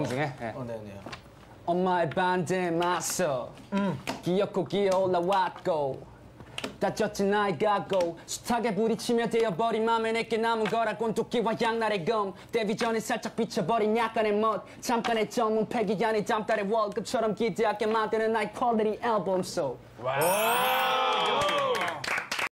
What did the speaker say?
어. 중에 네. 어, 네네. 엄마의 반대 맞서 음. 귀엽고 기어올라왔고 다쳤진 아이가고 숱하게 부딪히며 되어버린 맘에 내게 남은 거라곤 도끼와 양날의 검 데뷔 전에 살짝 비쳐버린 약간의 멋 잠깐의 정문 폐기간이 담달의 월급처럼 기대하게 만드는 나의 퀄리티 앨범 so 와.